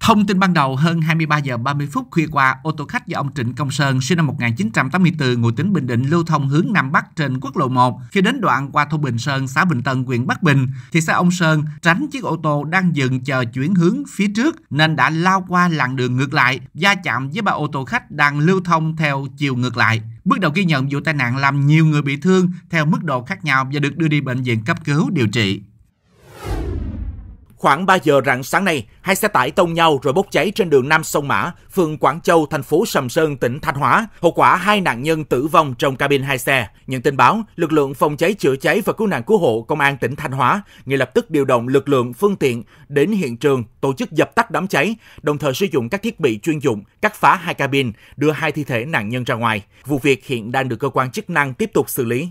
Thông tin ban đầu hơn 23 giờ 30 phút khuya qua, ô tô khách do ông Trịnh Công Sơn sinh năm 1984 ngụ tỉnh Bình Định lưu thông hướng Nam Bắc trên quốc lộ 1. Khi đến đoạn qua thôn Bình Sơn, xã Bình Tân, huyện Bắc Bình, thì xe ông Sơn tránh chiếc ô tô đang dừng chờ chuyển hướng phía trước nên đã lao qua làn đường ngược lại, va chạm với ba ô tô khách đang lưu thông theo chiều ngược lại. Bước đầu ghi nhận vụ tai nạn làm nhiều người bị thương theo mức độ khác nhau và được đưa đi bệnh viện cấp cứu điều trị. Khoảng 3 giờ rạng sáng nay, hai xe tải tông nhau rồi bốc cháy trên đường Nam Sông Mã, phường Quảng Châu, thành phố Sầm Sơn, tỉnh Thanh Hóa. Hậu quả hai nạn nhân tử vong trong cabin hai xe. Nhận tin báo, lực lượng phòng cháy chữa cháy và cứu nạn cứu hộ công an tỉnh Thanh Hóa ngay lập tức điều động lực lượng phương tiện đến hiện trường tổ chức dập tắt đám cháy, đồng thời sử dụng các thiết bị chuyên dụng cắt phá hai cabin, đưa hai thi thể nạn nhân ra ngoài. Vụ việc hiện đang được cơ quan chức năng tiếp tục xử lý.